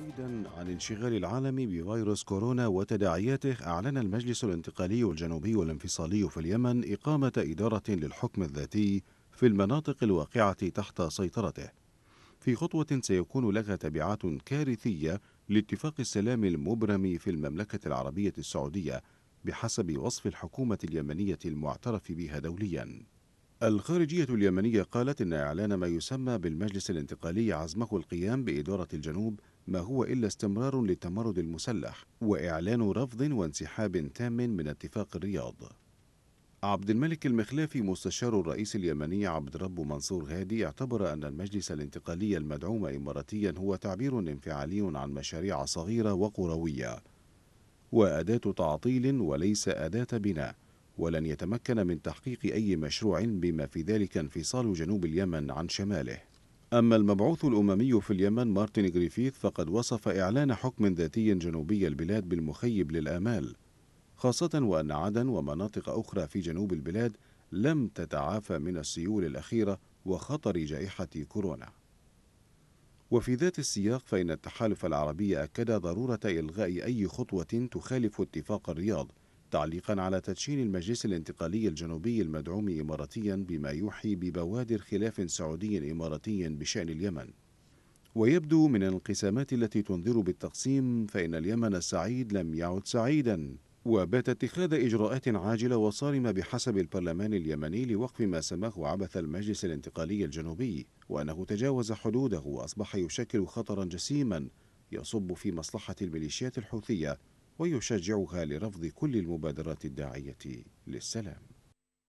بعيدا عن انشغال العالم بفيروس كورونا وتداعياته أعلن المجلس الانتقالي الجنوبي والانفصالي في اليمن إقامة إدارة للحكم الذاتي في المناطق الواقعة تحت سيطرته في خطوة سيكون لها تبعات كارثية لاتفاق السلام المبرم في المملكة العربية السعودية بحسب وصف الحكومة اليمنية المعترف بها دولياً الخارجية اليمنية قالت إن إعلان ما يسمى بالمجلس الانتقالي عزمه القيام بإدارة الجنوب ما هو إلا استمرار للتمرد المسلح وإعلان رفض وانسحاب تام من اتفاق الرياض عبد الملك المخلافي مستشار الرئيس اليمني عبد رب منصور هادي اعتبر أن المجلس الانتقالي المدعوم إماراتيا هو تعبير انفعالي عن مشاريع صغيرة وقروية وأداة تعطيل وليس أداة بناء ولن يتمكن من تحقيق أي مشروع بما في ذلك انفصال جنوب اليمن عن شماله أما المبعوث الأممي في اليمن مارتن غريفيث فقد وصف إعلان حكم ذاتي جنوبي البلاد بالمخيب للآمال خاصة وأن عدن ومناطق أخرى في جنوب البلاد لم تتعافى من السيول الأخيرة وخطر جائحة كورونا وفي ذات السياق فإن التحالف العربي أكد ضرورة إلغاء أي خطوة تخالف اتفاق الرياض تعليقا على تدشين المجلس الانتقالي الجنوبي المدعوم إماراتيا بما يوحي ببوادر خلاف سعودي إماراتي بشأن اليمن ويبدو من الانقسامات التي تنذر بالتقسيم فإن اليمن السعيد لم يعد سعيدا وبات اتخاذ إجراءات عاجلة وصارمة بحسب البرلمان اليمني لوقف ما سماه عبث المجلس الانتقالي الجنوبي وأنه تجاوز حدوده وأصبح يشكل خطرا جسيما يصب في مصلحة الميليشيات الحوثية ويشجعها لرفض كل المبادرات الداعية للسلام